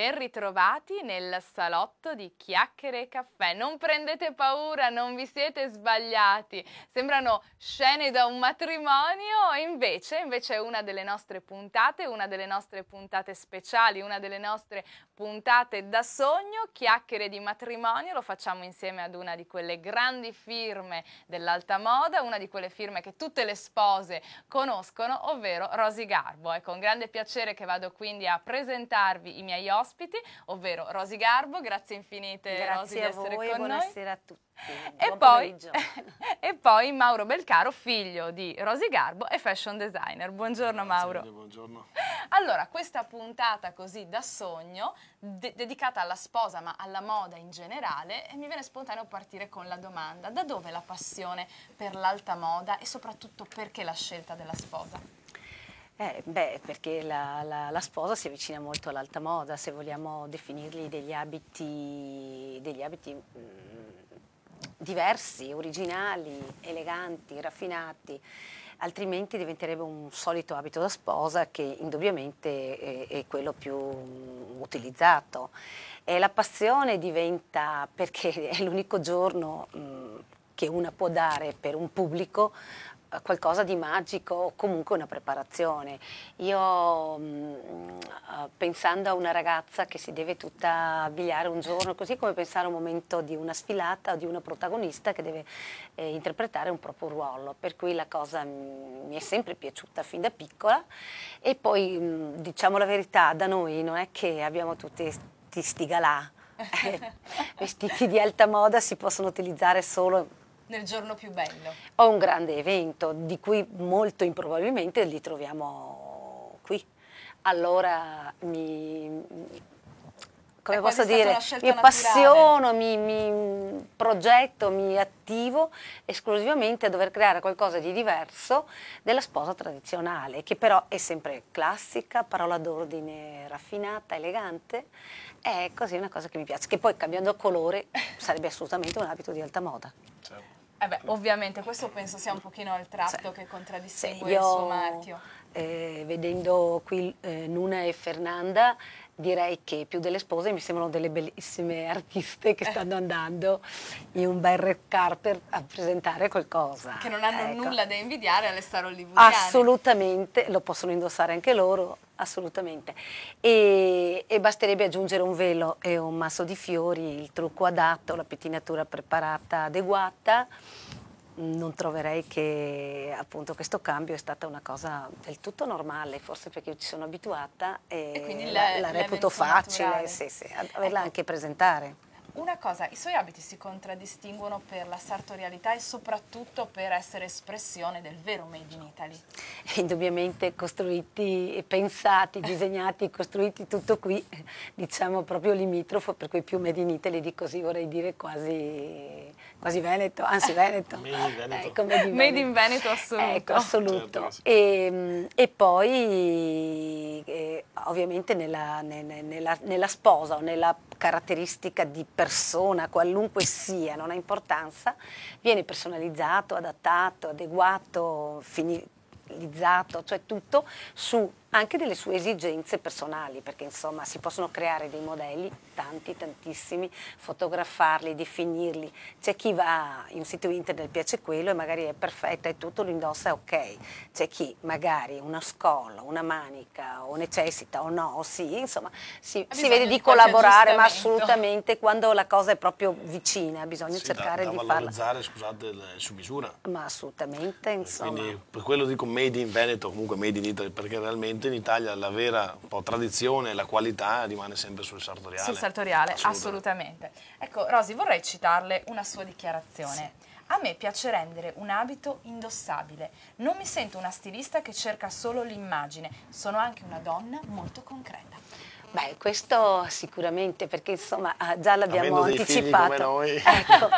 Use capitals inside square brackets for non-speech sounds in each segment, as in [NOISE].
ben ritrovati nel salotto di Chiacchiere e Caffè. Non prendete paura, non vi siete sbagliati. Sembrano scene da un matrimonio invece, invece è una delle nostre puntate, una delle nostre puntate speciali, una delle nostre puntate da sogno, Chiacchiere di matrimonio. Lo facciamo insieme ad una di quelle grandi firme dell'alta moda, una di quelle firme che tutte le spose conoscono, ovvero Rosy Garbo. È con grande piacere che vado quindi a presentarvi i miei ospiti ospiti, ovvero Rosi Garbo, grazie infinite grazie Rosi di essere voi, con buonasera noi. Buonasera a tutti. E poi, [LAUGHS] e poi, Mauro Belcaro, figlio di Rosi Garbo e fashion designer. Buongiorno Grazie Mauro. Mille, buongiorno. Allora, questa puntata così da sogno, de dedicata alla sposa ma alla moda in generale, mi viene spontaneo partire con la domanda, da dove la passione per l'alta moda e soprattutto perché la scelta della sposa? Eh, beh, perché la, la, la, sposa si avvicina molto all'alta moda, se vogliamo definirli degli abiti, degli abiti mm, diversi, originali, eleganti, raffinati, altrimenti diventerebbe un solito abito da sposa che indubbiamente è, è quello più mm, utilizzato. E la passione diventa, perché è l'unico giorno mh, mm, che una può dare per un pubblico qualcosa di magico o comunque una preparazione. Io mh, mm, eh, pensando a una ragazza che si deve tutta abbigliare un giorno, così come pensare a un momento di una sfilata o di una protagonista che deve eh, interpretare un proprio ruolo, per cui la cosa mh, mm, mi è sempre piaciuta fin da piccola e poi mh, mm, diciamo la verità, da noi non è che abbiamo tutti questi galà. Eh, [LAUGHS] vestiti di alta moda si possono utilizzare solo nel giorno più bello. Ho un grande evento di cui molto improbabilmente li troviamo qui. Allora mi, come posso dire, mi appassiono, mi, mi, progetto, mi attivo esclusivamente a dover creare qualcosa di diverso della sposa tradizionale, che però è sempre classica, parola d'ordine raffinata, elegante, è così una cosa che mi piace, che poi cambiando colore sarebbe assolutamente un abito di alta moda. Certo. Eh beh, ovviamente questo penso sia un pochino il tratto cioè, che contraddistingue il suo marchio. Eh, vedendo qui eh, Nuna e Fernanda, direi che più delle spose mi sembrano delle bellissime artiste che stanno andando in un bel red carpet a presentare qualcosa. Che non hanno ecco. nulla da invidiare alle star hollywoodiane. Assolutamente, lo possono indossare anche loro, assolutamente. E, e, basterebbe aggiungere un velo e un masso di fiori, il trucco adatto, la pettinatura preparata adeguata non troverei che appunto questo cambio è stata una cosa del tutto normale, forse perché io ci sono abituata e, e la, la reputo facile, sì, sì, ecco. averla anche presentare. Una cosa, i suoi abiti si contraddistinguono per la sartorialità e soprattutto per essere espressione del vero Made in Italy. [LAUGHS] Indubbiamente costruiti, pensati, disegnati, [LAUGHS] costruiti tutto qui, diciamo proprio limitrofo, per cui più Made in Italy di così vorrei dire quasi quasi Veneto, anzi Veneto. Made in Veneto. Ecco, made in Veneto, assoluto. Ecco, assoluto. Certo, e, ehm, e, poi e, eh, ovviamente nella, nella, nella sposa o nella caratteristica di persona, qualunque sia, non ha importanza, viene personalizzato, adattato, adeguato, finalizzato, cioè tutto su anche delle sue esigenze personali, perché insomma si possono creare dei modelli, tanti, tantissimi, fotografarli, definirli. C'è chi va in un sito internet, piace quello e magari è perfetta e tutto lo indossa, ok. C'è chi magari una scolla, una manica o necessita o no, o sì, insomma si, si vede di collaborare, ma assolutamente quando la cosa è proprio vicina bisogna sì, cercare da, da di farla. scusate, eh, su misura. Ma assolutamente, insomma. Quindi per quello dico made in Veneto, comunque made in Italy, perché realmente in Italia la vera tradizione, la qualità rimane sempre sul sartoriale. Sul sartoriale, assolutamente. assolutamente. Ecco, Rosy, vorrei citarle una sua dichiarazione. Sì. A me piace rendere un abito indossabile. Non mi sento una stilista che cerca solo l'immagine. Sono anche una donna molto concreta. Beh, questo sicuramente, perché insomma ah, già l'abbiamo anticipato. come noi. [LAUGHS] Ecco,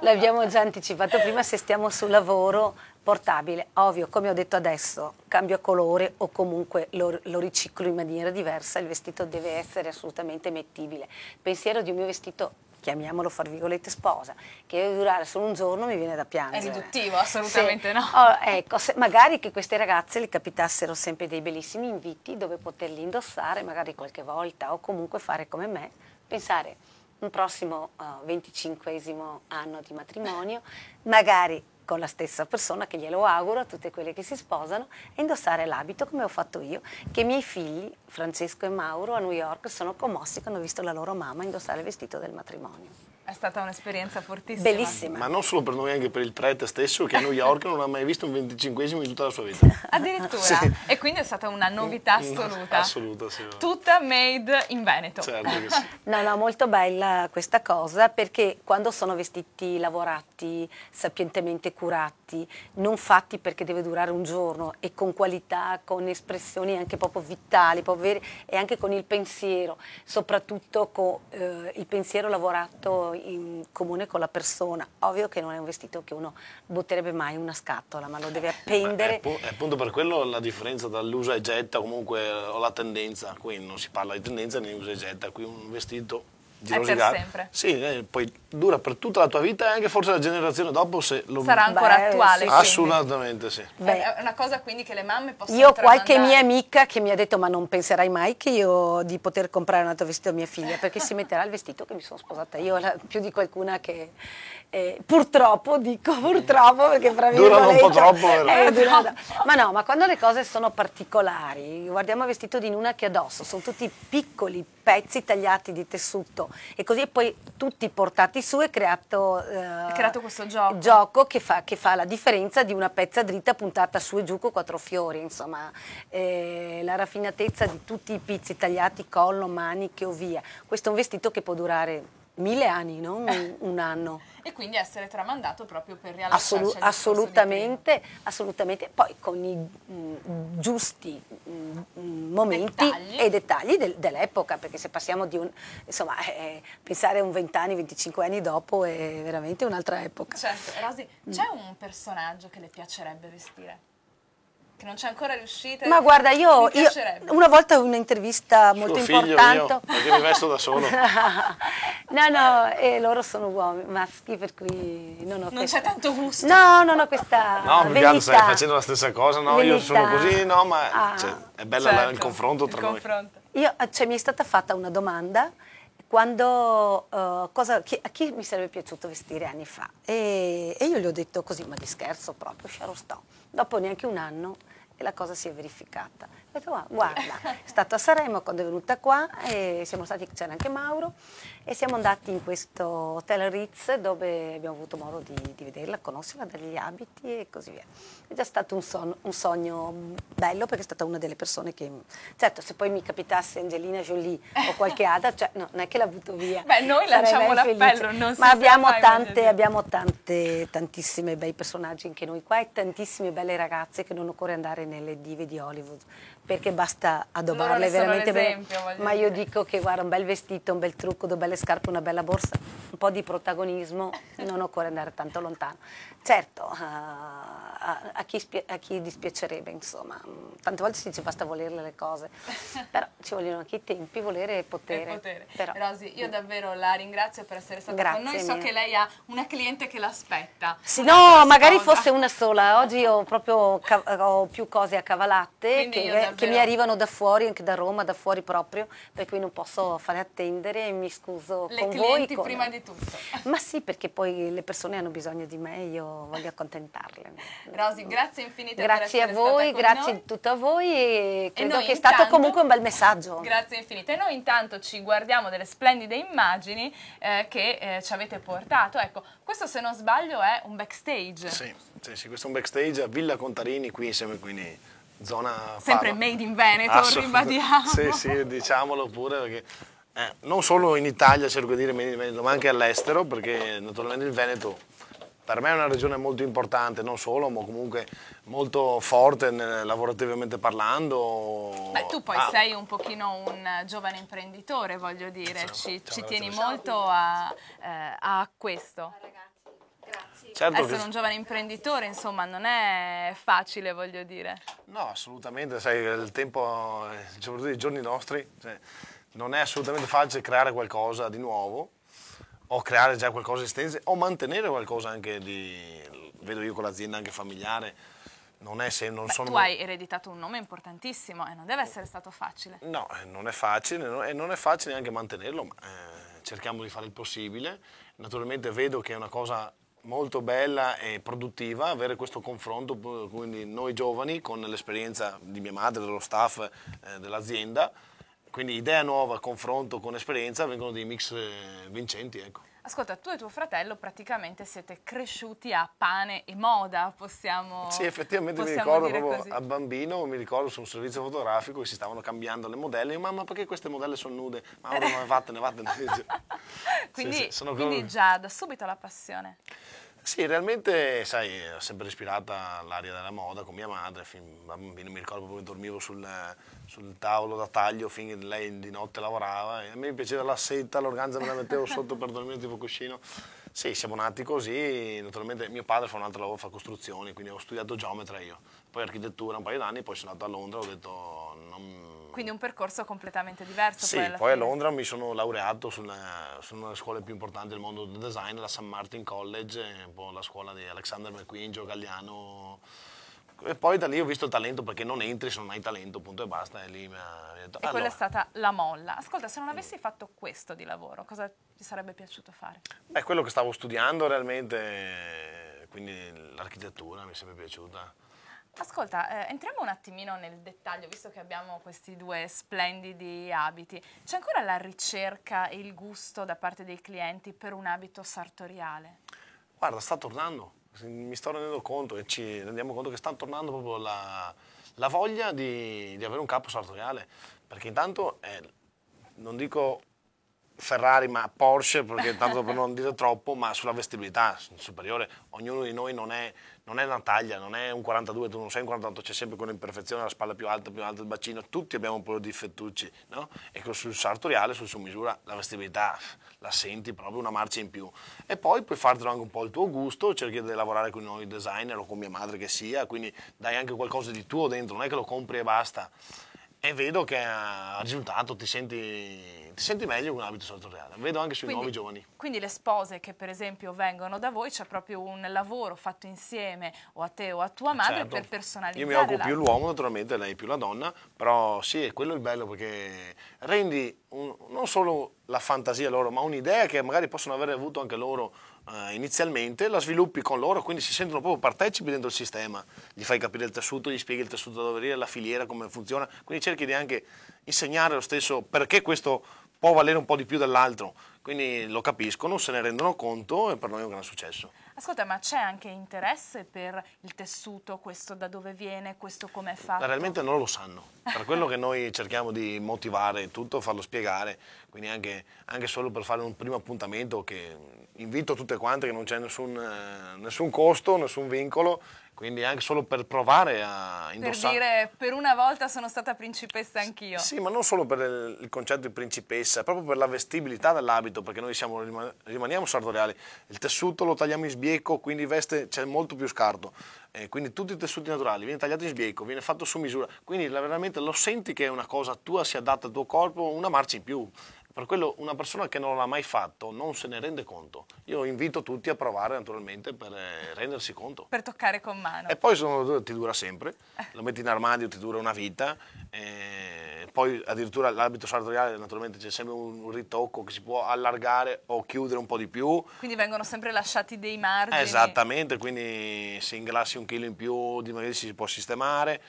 l'abbiamo già anticipato prima se stiamo sul lavoro portabile, ovvio, come ho detto adesso, cambio colore o comunque lo, lo riciclo in maniera diversa, il vestito deve essere assolutamente mettibile. Pensiero di un mio vestito chiamiamolo fra virgolette sposa, che deve durare solo un giorno mi viene da piangere. È riduttivo, assolutamente se, no. Oh, ecco, se, magari che queste ragazze le capitassero sempre dei bellissimi inviti dove poterli indossare magari qualche volta o comunque fare come me, pensare un prossimo uh, eh, 25 anno di matrimonio, magari con la stessa persona che glielo auguro a tutte quelle che si sposano e indossare l'abito come ho fatto io, che i miei figli, Francesco e Mauro, a New York sono commossi quando hanno visto la loro mamma indossare il vestito del matrimonio. È stata un'esperienza fortissima. Bellissima. Ma non solo per noi, anche per il prete stesso che a New York non ha mai visto un venticinquesimo esimo in tutta la sua vita. [LAUGHS] Addirittura. Sì. E quindi è stata una novità assoluta. Assoluta, sì. Tutta made in Veneto. Certo che sì. No, no, molto bella questa cosa perché quando sono vestiti lavorati, sapientemente curati, fatti, non fatti perché deve durare un giorno e con qualità, con espressioni anche proprio vitali, proprio veri, e anche con il pensiero, soprattutto con eh, il pensiero lavorato in comune con la persona. Ovvio che non è un vestito che uno butterebbe mai in una scatola, ma lo deve eh, appendere. Beh, è, appunto per quello la differenza dall'usa e getta, comunque eh, ho la tendenza, qui non si parla di tendenza né usa e getta, qui un vestito Girolirà. È sempre. Sì, eh, poi dura per tutta la tua vita e anche forse la generazione dopo se lo sarà ancora Beh, attuale. Sì, assolutamente sì. Beh. È una cosa quindi che le mamme possono Io ho qualche mia amica che mi ha detto "Ma non penserai mai che io di poter comprare un altro vestito a mia figlia perché si metterà il vestito che mi sono sposata io", più di qualcuna che eh, purtroppo, dico purtroppo perché fra Durano un po' troppo, eh, durata, ma no, ma quando le cose sono particolari, guardiamo il vestito di Nuna che addosso, sono tutti piccoli pezzi tagliati di tessuto e così poi tutti portati su e creato, eh, creato questo gioco, gioco che, fa, che, fa, la differenza di una pezza dritta puntata su e giù con quattro fiori, insomma, eh, la raffinatezza di tutti i pizzi tagliati, collo, maniche o via. Questo è un vestito che può durare mille anni, non un, un anno. [LAUGHS] e quindi essere tramandato proprio per realizzare Assolu- assolutamente, assolutamente, poi con i mh, mm, giusti mh, mm, mm, momenti dettagli. e dettagli del, dell'epoca, perché se passiamo di un, insomma, eh, eh pensare a un 20 anni, 25 anni dopo è veramente un'altra epoca. Certo, Rosy, mm. c'è un personaggio che le piacerebbe vestire? Che non c'è ancora riuscita. Ma guarda, io, io una volta un'intervista molto importante. Io, perché mi vesto da solo. [LAUGHS] no, no, e loro sono uomini, maschi, per cui non ho Non questa... c'è tanto gusto. No, non ho questa. No, più che stai facendo la stessa cosa, no? Venità. Io sono così, no, ma ah, cioè, è bello certo, il confronto tra il noi. Confronto. Io, cioè, mi è stata fatta una domanda quando, uh, cosa, chi, a chi mi sarebbe piaciuto vestire anni fa e, e, io gli ho detto così ma di scherzo proprio Charostò dopo neanche un anno e la cosa si è verificata. Ho detto, ah, guarda, è stato a Sanremo quando è venuta qua, stati, c'era anche Mauro, e siamo andati in questo hotel Ritz dove abbiamo avuto modo di, di vederla, conoscerla, dagli abiti e così via. È già stato un, son, un, sogno bello perché è stata una delle persone che... Certo, se poi mi capitasse Angelina Jolie o qualche Ada, cioè, no, non è che l'ha avuto via. Beh, noi lanciamo l'appello, non si Ma abbiamo, tante, abbiamo tante, tantissime bei personaggi anche noi qua e tantissime belle ragazze che non occorre andare nelle dive di Hollywood perché basta adobarle veramente bene. Ma io dico che guarda un bel vestito, un bel trucco, due belle scarpe, una bella borsa, un po' di protagonismo, [LAUGHS] non occorre andare tanto lontano. Certo, uh, a, a, chi a, chi dispiacerebbe, insomma, mm, tante volte si dice basta volerle le cose, [LAUGHS] però ci vogliono anche i tempi, volere e potere. potere. Però, Rosi, io davvero la ringrazio per essere stata Grazie con noi, so mia. che lei ha una cliente che l'aspetta. Sì, no, magari fosse una sola, oggi [LAUGHS] ho proprio ho più cose a cavalatte. Quindi che che mi arrivano da fuori, anche da Roma, da fuori proprio, per cui non posso fare attendere e mi scuso le con voi. Le con... prima di tutto. [LAUGHS] Ma sì, perché poi le persone hanno bisogno di me, io voglio accontentarle. Rosy, grazie infinite grazie a voi, grazie noi. tutto a voi e credo e che intanto, è stato comunque un bel messaggio. Grazie infinite. E noi intanto ci guardiamo delle splendide immagini eh, che eh, ci avete portato. Ecco, questo se non sbaglio è un backstage. Sì, sì, sì questo è un backstage a Villa Contarini qui insieme quindi zona... Sempre Padova. made in Veneto, ribadiamo. Sì, sì, diciamolo pure perché... Eh, non solo in Italia cerco di dire made in Veneto, ma anche all'estero, perché naturalmente il Veneto per me è una regione molto importante, non solo, ma comunque molto forte lavorativamente parlando. Beh, tu poi ah. sei un pochino un giovane imprenditore, voglio dire, ci, ciao, ci tieni molto a, eh, a questo. Certo Essere che... un giovane imprenditore, insomma, non è facile, voglio dire. No, assolutamente, sai, il tempo, eh, soprattutto i giorni nostri, cioè, non è assolutamente facile creare qualcosa di nuovo o creare già qualcosa di esistente o mantenere qualcosa anche di... vedo io con l'azienda anche familiare, non è se non Beh, sono... Tu hai ereditato un nome importantissimo e eh, non deve essere stato facile. No, eh, non è facile e non è facile neanche mantenerlo, ma eh, cerchiamo di fare il possibile. Naturalmente vedo che è una cosa molto bella e produttiva avere questo confronto, eh, quindi noi giovani con l'esperienza di mia madre, dello staff eh, dell'azienda, quindi idea nuova, confronto con esperienza, vengono dei mix eh, vincenti. Ecco. Ascolta, tu e tuo fratello praticamente siete cresciuti a pane e moda, possiamo Sì, effettivamente possiamo mi ricordo proprio a bambino, mi ricordo su un servizio fotografico che si stavano cambiando le modelle, io mamma perché queste modelle sono nude? Mamma, ma vattene, vattene. quindi, [LAUGHS] sì, sì, quindi come... già da subito la passione. Sì, realmente, sai, ho sempre ispirata l'aria della moda con mia madre, fin, bambino mi ricordo proprio dormivo sul, sul tavolo da taglio finché lei di notte lavorava, e a me piaceva la seta, l'organza me la mettevo sotto per dormire tipo cuscino, sì, siamo nati così, naturalmente mio padre fa un altro lavoro, fa costruzioni, quindi ho studiato geometra io, poi architettura un paio d'anni, poi sono andato a Londra, e ho detto... Non... Quindi un percorso completamente diverso. Sì, poi, poi a Londra mi sono laureato su una, delle scuole più importanti del mondo del design, la St. Martin College, la scuola di Alexander McQueen, Gio Galliano, e poi da lì ho visto il talento perché non entri se non hai talento, punto e basta. E lì mi ha detto. E allora. quella è stata la molla. Ascolta, se non mm. avessi fatto questo di lavoro, cosa ti sarebbe piaciuto fare? Beh, quello che stavo studiando realmente, quindi l'architettura mi sarebbe piaciuta. Ascolta, eh, entriamo un attimino nel dettaglio, visto che abbiamo questi due splendidi abiti. C'è ancora la ricerca e il gusto da parte dei clienti per un abito sartoriale? Guarda, sta tornando mi sto rendendo conto e ci rendiamo conto che sta tornando proprio la, la voglia di, di, avere un capo sartoriale, perché intanto è, eh, non dico Ferrari ma Porsche, perché tanto per non dire troppo, ma sulla vestibilità superiore. Ognuno di noi non è, non è una taglia, non è un 42, tu non sei un 48, c'è sempre quell'imperfezione, la spalla più alta, più alta, il bacino, tutti abbiamo un po' di fettucci, no? E sul sartoriale, sul su misura, la vestibilità la senti proprio una marcia in più. E poi puoi fartelo anche un po' il tuo gusto, cerchi di lavorare con noi designer o con mia madre che sia, quindi dai anche qualcosa di tuo dentro, non è che lo compri e basta e vedo che eh, ha risultato, ti senti, ti senti meglio con l'abito sartoriale, vedo anche sui quindi, nuovi giovani. Quindi le spose che per esempio vengono da voi c'è proprio un lavoro fatto insieme o a te o a tua madre certo. per personalizzare Io mi occupo più l'uomo naturalmente, lei più la donna, però sì, è quello il bello perché rendi un, non solo la fantasia loro ma un'idea che magari possono aver avuto anche loro eh, inizialmente, la sviluppi con loro, quindi si sentono proprio partecipi dentro il sistema, gli fai capire il tessuto, gli spieghi il tessuto da dove venire, la filiera, come funziona, quindi cerchi di anche insegnare lo stesso perché questo può valere un po' di più dell'altro, quindi lo capiscono, se ne rendono conto e per noi è un gran successo. Ascolta, ma c'è anche interesse per il tessuto, questo da dove viene, questo com'è fatto? Realmente non lo sanno, per quello che noi cerchiamo di motivare tutto, farlo spiegare, quindi anche, anche solo per fare un primo appuntamento che invito tutte quante che non c'è nessun, eh, nessun costo, nessun vincolo quindi anche solo per provare a indossare. Per dire, per una volta sono stata principessa anch'io. Sì, ma non solo per il concetto di principessa, proprio per la vestibilità dell'abito, perché noi siamo, rimaniamo sartoriali. Il tessuto lo tagliamo in sbieco, quindi veste c'è molto più scarto. Eh, quindi tutti i tessuti naturali, viene tagliato in sbieco, viene fatto su misura, quindi veramente lo senti che è una cosa tua, si adatta al tuo corpo, una marcia in più. Per quello una persona che non l'ha mai fatto non se ne rende conto. Io invito tutti a provare naturalmente per eh, rendersi conto. Per toccare con mano. E poi sono, ti dura sempre, lo metti in armadio, ti dura una vita. poi addirittura l'abito sartoriale naturalmente c'è sempre un ritocco che si può allargare o chiudere un po' di più. Quindi vengono sempre lasciati dei margini. Esattamente, quindi se ingrassi un chilo in più di magari si può sistemare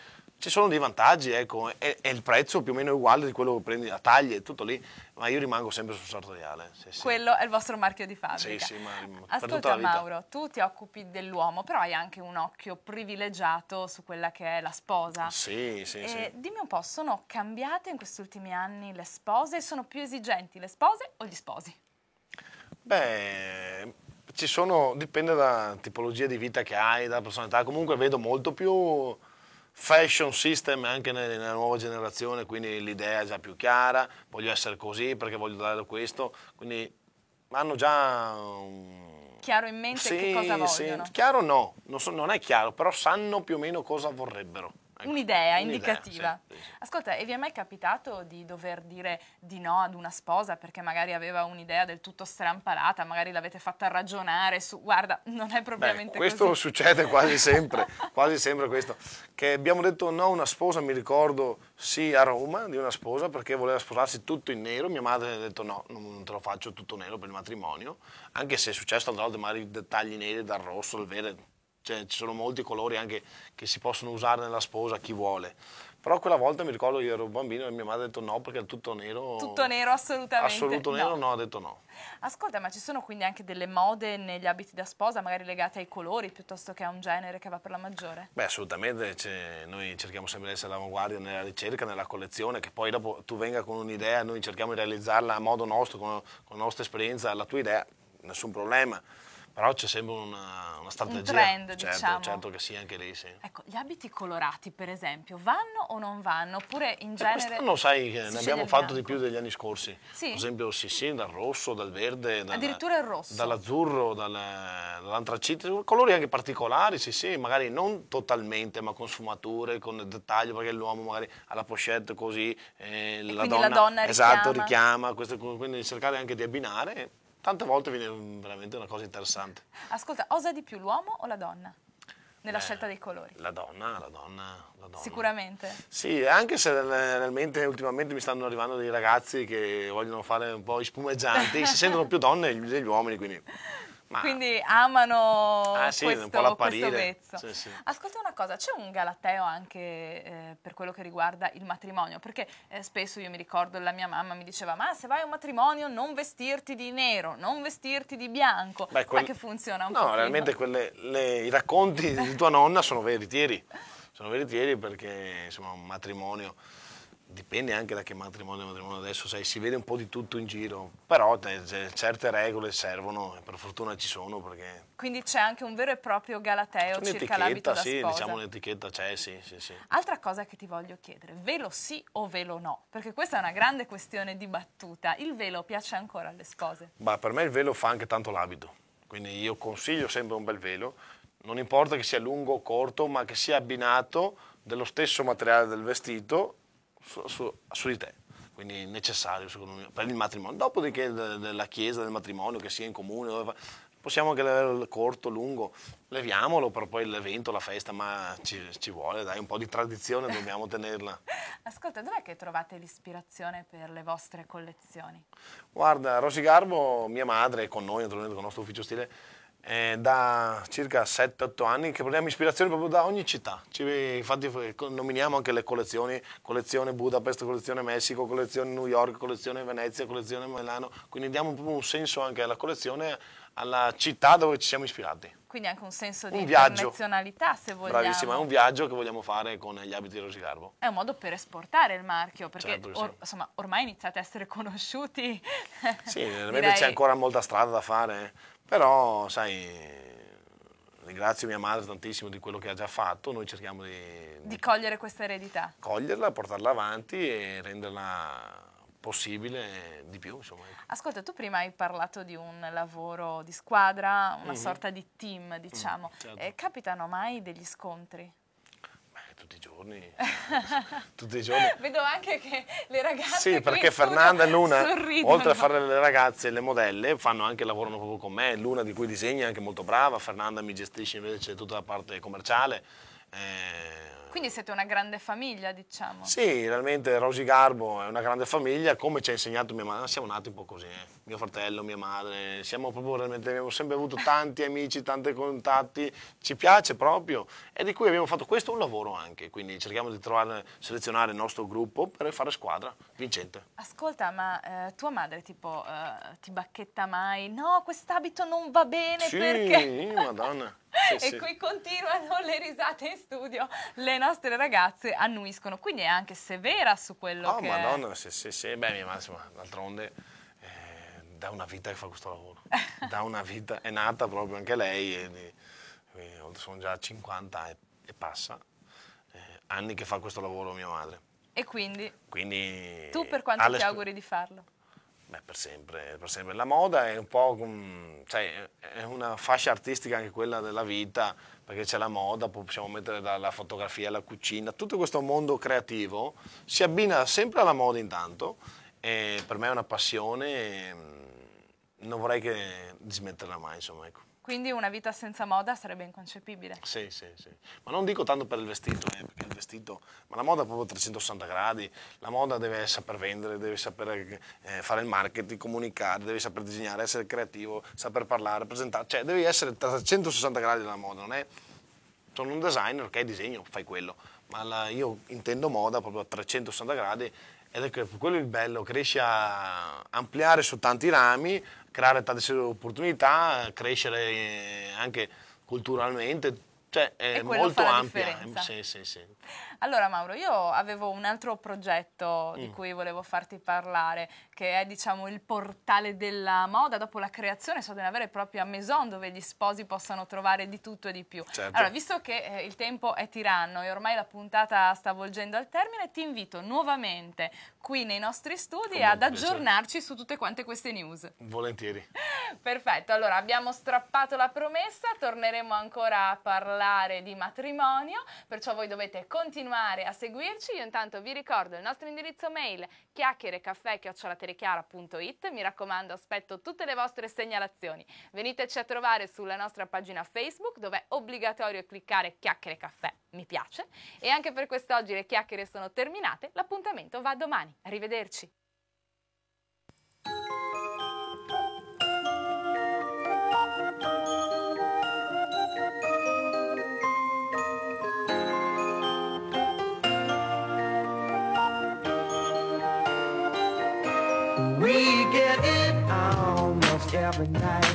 ci sono dei vantaggi, ecco, è, è, il prezzo più o meno uguale di quello che prendi a taglie tutto lì, ma io rimango sempre sul sartoriale. Sì, sì. Quello è il vostro marchio di fabbrica. Sì, sì, ma Ascolta Mauro, tu ti occupi dell'uomo, però hai anche un occhio privilegiato su quella che è la sposa. Sì, sì, e sì. Dimmi un po', sono cambiate in questi ultimi anni le spose? Sono più esigenti le spose o gli sposi? Beh, ci sono, dipende dalla tipologia di vita che hai, dalla personalità, comunque vedo molto più fashion system anche nella nuova generazione, quindi l'idea è già più chiara, voglio essere così perché voglio dare questo, quindi hanno già... Chiaro in mente sì, che cosa vogliono? Sì, chiaro no, non, so, non è chiaro, però sanno più o meno cosa vorrebbero. Ecco, un'idea indicativa. Sì, sì. Ascolta, e vi è mai capitato di dover dire di no ad una sposa perché magari aveva un'idea del tutto strampalata, magari l'avete fatta ragionare su guarda, non è propriamente Beh, questo così. succede quasi sempre, [LAUGHS] quasi sempre questo. Che abbiamo detto no a una sposa, mi ricordo sì a Roma di una sposa perché voleva sposarsi tutto in nero, mia madre ha detto no, non te lo faccio tutto nero per il matrimonio, anche se è successo altre volte magari dettagli neri dal rosso, il verde cioè, ci sono molti colori anche che si possono usare nella sposa, chi vuole. Però quella volta mi ricordo io ero bambino e mia madre ha detto no perché è tutto nero. Tutto nero assolutamente. Assoluto nero no. no, ha detto no. Ascolta, ma ci sono quindi anche delle mode negli abiti da sposa, magari legate ai colori piuttosto che a un genere che va per la maggiore? Beh, assolutamente, cioè, noi cerchiamo sempre di essere all'avanguardia nella ricerca, nella collezione, che poi dopo tu venga con un'idea, noi cerchiamo di realizzarla a modo nostro, con, con la nostra esperienza, la tua idea, nessun problema però c'è sempre una, una strategia. Un trend, certo, diciamo. Certo che sì, anche lì sì. Ecco, gli abiti colorati, per esempio, vanno o non vanno? Oppure in cioè, genere... Eh, quest'anno sai che ne abbiamo fatto di più degli anni scorsi. Sì. Per esempio, sì, sì, dal rosso, dal verde. Dal, Addirittura il rosso. Dall'azzurro, dal, dall'antracite, colori anche particolari, sì, sì, magari non totalmente, ma con sfumature, con dettaglio, perché l'uomo magari ha la pochette così, eh, la, donna, la donna richiama. Esatto, richiama, questo, quindi cercare anche di abbinare tante volte viene veramente una cosa interessante. Ascolta, osa di più l'uomo o la donna? Nella Beh, scelta dei colori. La donna, la donna, la donna. Sicuramente. Sì, anche se realmente ultimamente mi stanno arrivando dei ragazzi che vogliono fare un po' i spumeggianti, si sentono più donne degli uomini, quindi ma... Quindi amano ah, sì, questo, un questo pezzo. Sì, sì. Ascolta una cosa, c'è un galateo anche eh, per quello che riguarda il matrimonio, perché eh, spesso io mi ricordo la mia mamma mi diceva ma se vai a un matrimonio non vestirti di nero, non vestirti di bianco, Beh, quel... ma che funziona un po'. No, pochino. realmente quelle, le, i racconti di tua nonna sono veritieri, sono veritieri perché insomma un matrimonio dipende anche da che matrimonio è matrimonio adesso, sai, si vede un po' di tutto in giro, però certe regole servono e per fortuna ci sono perché... Quindi c'è anche un vero e proprio galateo c'è circa l'abito sì, sposa. diciamo un'etichetta c'è, sì, sì, sì. Altra cosa che ti voglio chiedere, velo sì o velo no? Perché questa è una grande questione dibattuta, il velo piace ancora alle spose? Ma per me il velo fa anche tanto l'abito, quindi io consiglio sempre un bel velo, non importa che sia lungo o corto, ma che sia abbinato dello stesso materiale del vestito su, su, su di te quindi necessario secondo me per il matrimonio. Dopodiché de, della chiesa, del matrimonio, che sia in comune, fa, possiamo anche avere il corto, lungo, leviamolo per poi l'evento, la festa, ma ci, ci, vuole, dai, un po' di tradizione dobbiamo tenerla. [LAUGHS] Ascolta, dov'è che trovate l'ispirazione per le vostre collezioni? Guarda, Rosy Garbo, mia madre, è con noi, naturalmente con il nostro ufficio stile, eh, da circa 7-8 anni che prendiamo ispirazione proprio da ogni città. Ci, infatti nominiamo anche le collezioni, collezione Budapest, collezione Messico, collezione New York, collezione Venezia, collezione Milano, quindi diamo proprio un senso anche alla collezione, alla città dove ci siamo ispirati. Quindi anche un senso di viaggio. internazionalità se vogliamo. Bravissima, è un viaggio che vogliamo fare con gli abiti di Rosigarbo. È un modo per esportare il marchio, perché certo or, sì. insomma, ormai iniziate a essere [LAUGHS] conosciuti. Sì, veramente Direi... c'è ancora molta strada da fare. Eh. Però, sai, ringrazio mia madre tantissimo di quello che ha già fatto, noi cerchiamo di... Di cogliere questa eredità. Coglierla, portarla avanti e renderla possibile di più. Insomma. Ecco. Ascolta, tu prima hai parlato di un lavoro di squadra, una mm -hmm. sorta di team, diciamo. Mm, certo. eh, capitano mai degli scontri? tutti i giorni. [LAUGHS] tutti i giorni. [LAUGHS] Vedo anche che le ragazze. Sì, perché Fernanda e Luna, sorridono. oltre a fare le ragazze e le modelle, fanno anche, lavorano proprio con me. Luna, di cui disegna, è anche molto brava. Fernanda mi gestisce invece tutta la parte commerciale eh, quindi siete una grande famiglia, diciamo. Sì, realmente Rosy Garbo è una grande famiglia, come ci ha insegnato mia madre, siamo nati un po' così, eh. mio fratello, mia madre, siamo proprio realmente, abbiamo sempre avuto tanti amici, tanti contatti, ci piace proprio e di cui abbiamo fatto questo un lavoro anche, quindi cerchiamo di trovare, selezionare il nostro gruppo per fare squadra vincente. Ascolta, ma eh, tua madre tipo eh, ti bacchetta mai? No, quest'abito non va bene sì, perché... madonna e sì. qui continuano le risate in studio, le nostre ragazze annuiscono, quindi è anche severa su quello oh, che... Oh madonna, sì sì sì, beh mia insomma, d'altronde eh, da una vita che fa questo lavoro, [LAUGHS] da una vita, è nata proprio anche lei, e, e, sono già 50 e, e passa eh, anni che fa questo lavoro mia madre. E quindi? Quindi... Tu per quanto ti auguri di farlo? Beh, per sempre, per sempre. La moda è un po' cioè, è una fascia artistica anche quella della vita, perché c'è la moda, possiamo mettere dalla fotografia alla cucina, tutto questo mondo creativo si abbina sempre alla moda intanto e per me è una passione, non vorrei che smetterla mai, insomma, ecco. Quindi una vita senza moda sarebbe inconcepibile. Sì, sì, sì. Ma non dico tanto per il vestito, eh, perché il vestito, ma la moda è proprio 360 gradi. La moda deve saper vendere, deve saper eh, fare il marketing, comunicare, deve saper disegnare, essere creativo, saper parlare, presentare. Cioè, devi essere 360 gradi della moda, non è... Sono un designer, ok, disegno, fai quello. Ma la, io intendo moda proprio a 360 gradi ed è quello il bello, che riesci a ampliare su tanti rami, creare tante opportunità, crescere eh, anche culturalmente, cioè è molto ampia. Eh, sì, sì, sì. Allora Mauro, io avevo un altro progetto mm. di cui volevo farti parlare, che è diciamo il portale della moda, dopo la creazione so di una vera e propria maison dove gli sposi possano trovare di tutto e di più. Certo. Allora, visto che eh, il tempo è tiranno e ormai la puntata sta volgendo al termine, ti invito nuovamente qui nei nostri studi Come ad aggiornarci piacere. su tutte quante queste news. Volentieri. [LAUGHS] Perfetto, allora abbiamo strappato la promessa, torneremo ancora a parlare di matrimonio, perciò voi dovete continuare continuare a seguirci. Io intanto vi ricordo il nostro indirizzo mail chiacchierecaffè.it. Mi raccomando, aspetto tutte le vostre segnalazioni. Veniteci a trovare sulla nostra pagina Facebook dove è obbligatorio cliccare Chiacchiere Caffè, mi piace. E anche per quest'oggi le chiacchiere sono terminate, l'appuntamento va domani. Arrivederci. overnight.